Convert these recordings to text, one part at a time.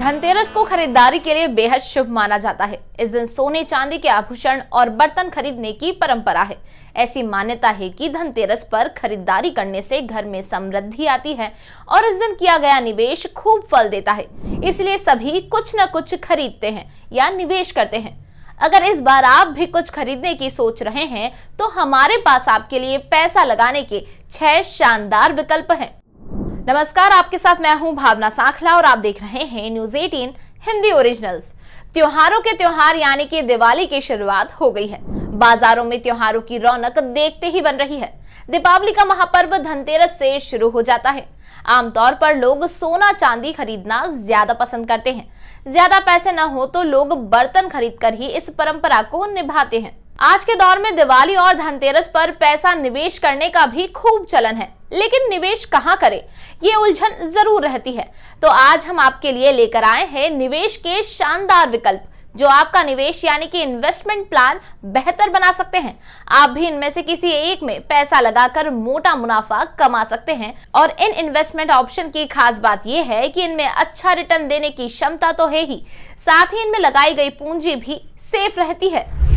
धनतेरस को खरीदारी के लिए बेहद शुभ माना जाता है इस दिन सोने चांदी के आभूषण और बर्तन खरीदने की परंपरा है ऐसी मान्यता है कि धनतेरस पर खरीदारी करने से घर में समृद्धि आती है और इस दिन किया गया निवेश खूब फल देता है इसलिए सभी कुछ न कुछ खरीदते हैं या निवेश करते हैं अगर इस बार आप भी कुछ खरीदने की सोच रहे हैं तो हमारे पास आपके लिए पैसा लगाने के छह शानदार विकल्प हैं नमस्कार आपके साथ मैं हूं भावना साखला और आप देख रहे हैं न्यूज 18 हिंदी ओरिजिनल्स त्योहारों के त्योहार यानी कि दिवाली की शुरुआत हो गई है बाजारों में त्योहारों की रौनक देखते ही बन रही है दीपावली का महापर्व धनतेरस से शुरू हो जाता है आमतौर पर लोग सोना चांदी खरीदना ज्यादा पसंद करते हैं ज्यादा पैसे न हो तो लोग बर्तन खरीद कर ही इस परंपरा को निभाते हैं आज के दौर में दिवाली और धनतेरस पर पैसा निवेश करने का भी खूब चलन है लेकिन निवेश कहाँ करें ये उलझन जरूर रहती है तो आज हम आपके लिए लेकर आए हैं निवेश के शानदार विकल्प जो आपका निवेश यानी कि इन्वेस्टमेंट प्लान बेहतर बना सकते हैं आप भी इनमें से किसी एक में पैसा लगाकर मोटा मुनाफा कमा सकते हैं और इन इन्वेस्टमेंट ऑप्शन की खास बात यह है कि इनमें अच्छा रिटर्न देने की क्षमता तो है ही साथ ही इनमें लगाई गई पूंजी भी सेफ रहती है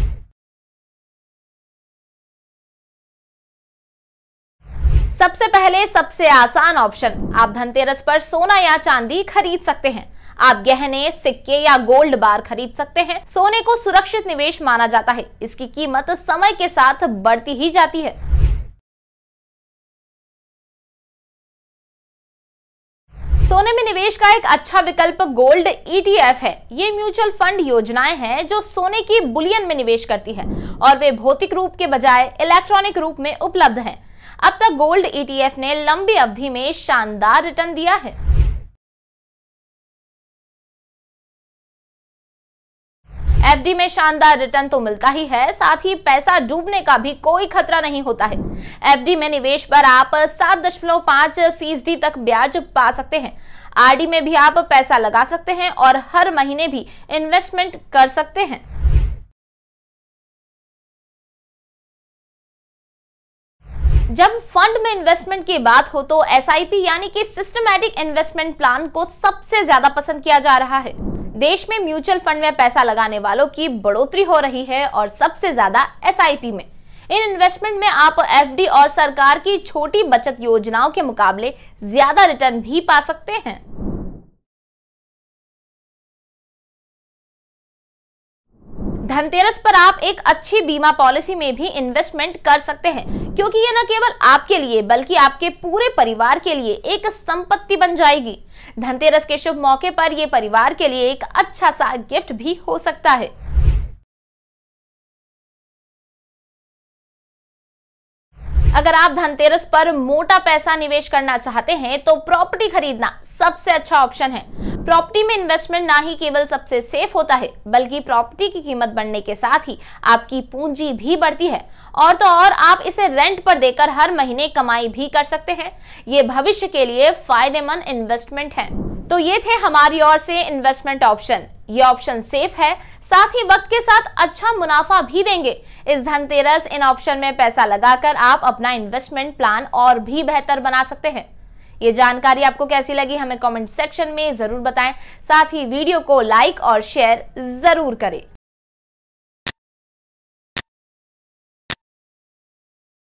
सबसे पहले सबसे आसान ऑप्शन आप धनतेरस पर सोना या चांदी खरीद सकते हैं आप गहने सिक्के या गोल्ड बार खरीद सकते हैं सोने को सुरक्षित निवेश माना जाता है इसकी कीमत समय के साथ बढ़ती ही जाती है सोने में निवेश का एक अच्छा विकल्प गोल्ड ईटीएफ e है ये म्यूचुअल फंड योजनाएं हैं जो सोने की बुलियन में निवेश करती है और वे भौतिक रूप के बजाय इलेक्ट्रॉनिक रूप में उपलब्ध हैं। अब तक गोल्ड ईटीएफ e ने लंबी अवधि में शानदार रिटर्न दिया है एफडी में शानदार रिटर्न तो मिलता ही है साथ ही पैसा डूबने का भी कोई खतरा नहीं होता है एफडी में निवेश पर आप सात दशमलव पांच फीसदी तक ब्याज पा सकते हैं आरडी में भी आप पैसा लगा सकते हैं और हर महीने भी इन्वेस्टमेंट कर सकते हैं जब फंड में इन्वेस्टमेंट की बात हो तो एस यानी कि सिस्टमैटिक इन्वेस्टमेंट प्लान को सबसे ज्यादा पसंद किया जा रहा है देश में म्यूचुअल फंड में पैसा लगाने वालों की बढ़ोतरी हो रही है और सबसे ज्यादा एस में इन इन्वेस्टमेंट में आप एफडी और सरकार की छोटी बचत योजनाओं के मुकाबले ज्यादा रिटर्न भी पा सकते हैं धनतेरस पर आप एक अच्छी बीमा पॉलिसी में भी इन्वेस्टमेंट कर सकते हैं क्योंकि ये न केवल आपके लिए बल्कि आपके पूरे परिवार के लिए एक संपत्ति बन जाएगी धनतेरस के शुभ मौके पर ये परिवार के लिए एक अच्छा सा गिफ्ट भी हो सकता है अगर आप धनतेरस पर मोटा पैसा निवेश करना चाहते हैं तो प्रॉपर्टी खरीदना सबसे अच्छा ऑप्शन है प्रॉपर्टी में इन्वेस्टमेंट ना ही केवल सबसे सेफ होता है बल्कि प्रॉपर्टी की कीमत बढ़ने के साथ ही आपकी पूंजी भी बढ़ती है और तो और आप इसे रेंट पर देकर हर महीने कमाई भी कर सकते हैं ये भविष्य के लिए फायदेमंद इन्वेस्टमेंट है तो ये थे हमारी ओर से इन्वेस्टमेंट ऑप्शन ये ऑप्शन सेफ है साथ ही वक्त के साथ अच्छा मुनाफा भी देंगे इस धनतेरस इन ऑप्शन में पैसा लगाकर आप अपना इन्वेस्टमेंट प्लान और भी बेहतर बना सकते हैं ये जानकारी आपको कैसी लगी हमें कमेंट सेक्शन में जरूर बताएं साथ ही वीडियो को लाइक और शेयर जरूर करें